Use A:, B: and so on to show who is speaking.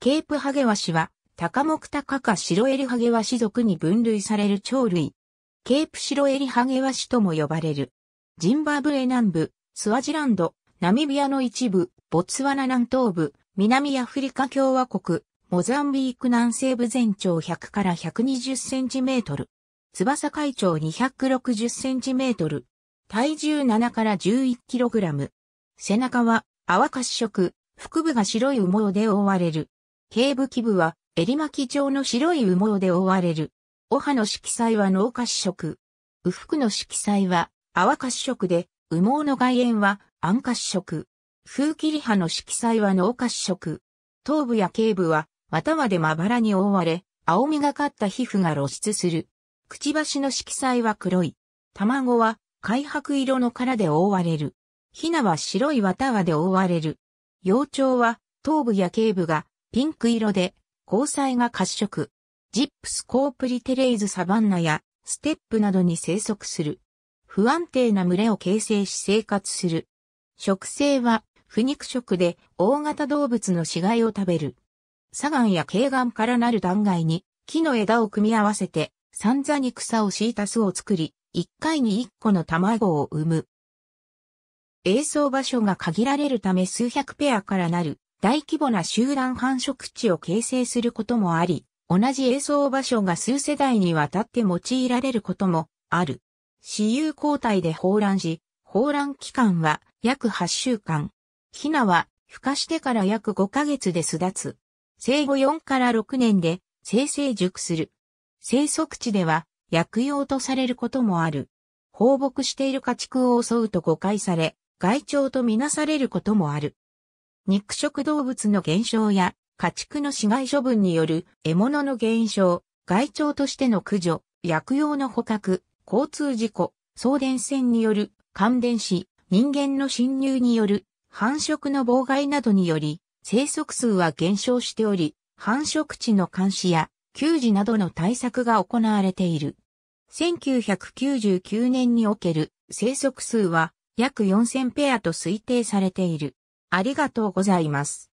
A: ケープハゲワシは、タカモタカカかロエリハゲワシ属に分類される鳥類。ケープシロエリハゲワシとも呼ばれる。ジンバブエ南部、スワジランド、ナミビアの一部、ボツワナ南東部、南アフリカ共和国、モザンビーク南西部全長100から120センチメートル。翼海長260センチメートル。体重7から11キログラム。背中は泡褐色、腹部が白い羽毛で覆われる。頸部基部は、襟巻き状の白い羽毛で覆われる。お歯の色彩は脳褐色。右腹の色彩は泡褐色で、羽毛の外縁は暗褐色。風切り歯の色彩は脳褐色。頭部や頸部は、綿までまばらに覆われ、青みがかった皮膚が露出する。くちばしの色彩は黒い。卵は灰白色の殻で覆われる。ヒナは白い綿葉で覆われる。幼鳥は頭部や頸部がピンク色で、交際が褐色。ジップスコープリテレイズサバンナやステップなどに生息する。不安定な群れを形成し生活する。食性は不肉食で大型動物の死骸を食べる。砂岩や軽岩からなる断崖に木の枝を組み合わせて散々に草を敷いた巣を作り、一回に一個の卵を産む。栄相場所が限られるため数百ペアからなる大規模な集団繁殖地を形成することもあり、同じ映像場所が数世代にわたって用いられることもある。私有交代で放卵し、放卵期間は約8週間。ヒナは孵化してから約5ヶ月で巣立つ。生後4から6年で生成熟する。生息地では薬用とされることもある。放牧している家畜を襲うと誤解され、害鳥とみなされることもある。肉食動物の減少や家畜の死骸処分による獲物の減少、害鳥としての駆除、薬用の捕獲、交通事故、送電線による感電死、人間の侵入による繁殖の妨害などにより、生息数は減少しており、繁殖地の監視や給仕などの対策が行われている。1999年における生息数は約4000ペアと推定されている。ありがとうございます。